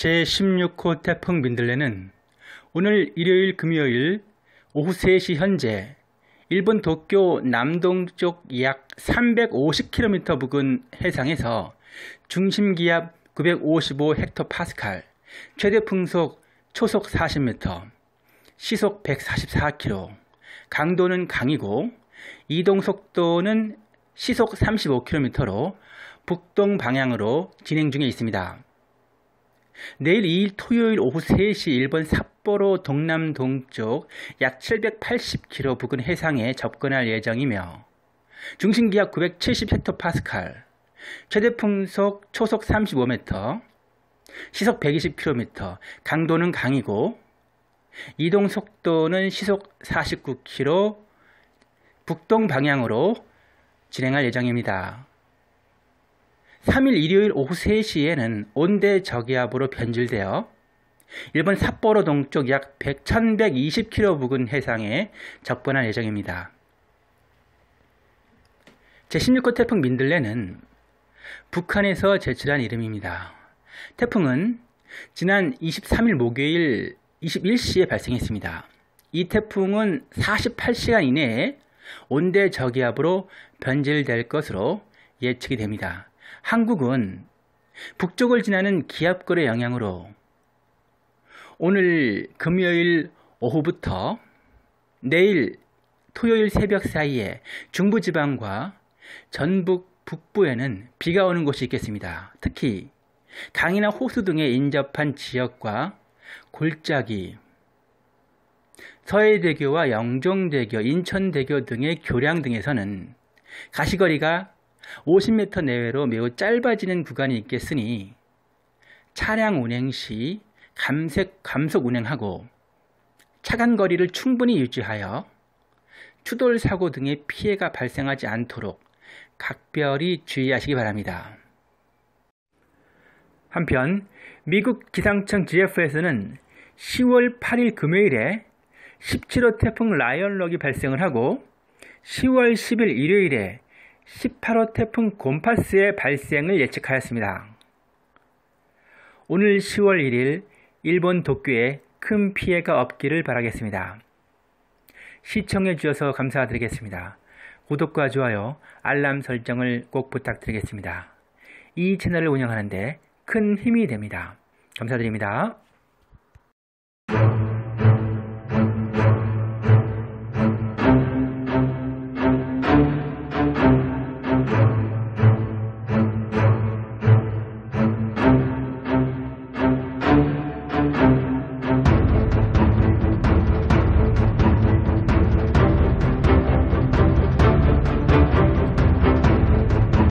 제16호 태풍 민들레는 오늘 일요일 금요일 오후 3시 현재 일본 도쿄 남동쪽 약 350km 부근 해상에서 중심기압 955헥토파스칼, 최대 풍속 초속 40m, 시속 144km, 강도는 강이고 이동속도는 시속 35km로 북동 방향으로 진행 중에 있습니다. 내일 2일 토요일 오후 3시 일본 삿포로 동남 동쪽 약 780km 부근 해상에 접근할 예정이며 중심 기압 970헥토파스칼, 최대 풍속 초속 35m, 시속 120km, 강도는 강이고 이동 속도는 시속 49km 북동 방향으로 진행할 예정입니다. 3일 일요일 오후 3시에는 온대 저기압으로 변질되어 일본 삿포로 동쪽 약 1120km 부근 해상에 접근할 예정입니다. 제16호 태풍 민들레는 북한에서 제출한 이름입니다. 태풍은 지난 23일 목요일 21시에 발생했습니다. 이 태풍은 48시간 이내에 온대 저기압으로 변질될 것으로 예측이 됩니다. 한국은 북쪽을 지나는 기압골의 영향으로 오늘 금요일 오후부터 내일 토요일 새벽 사이에 중부지방과 전북 북부에는 비가 오는 곳이 있겠습니다. 특히 강이나 호수 등에 인접한 지역과 골짜기, 서해대교와 영종대교, 인천대교 등의 교량 등에서는 가시거리가 50m 내외로 매우 짧아지는 구간이 있겠으니 차량 운행 시 감색, 감속 운행하고 차간 거리를 충분히 유지하여 추돌 사고 등의 피해가 발생하지 않도록 각별히 주의하시기 바랍니다. 한편 미국 기상청 GF에서는 10월 8일 금요일에 17호 태풍 라이언럭이 발생을 하고 10월 10일 일요일에 18호 태풍 곰파스의 발생을 예측하였습니다. 오늘 10월 1일 일본 도쿄에 큰 피해가 없기를 바라겠습니다. 시청해 주셔서 감사드리겠습니다. 구독과 좋아요, 알람 설정을 꼭 부탁드리겠습니다. 이 채널을 운영하는데 큰 힘이 됩니다. 감사드립니다.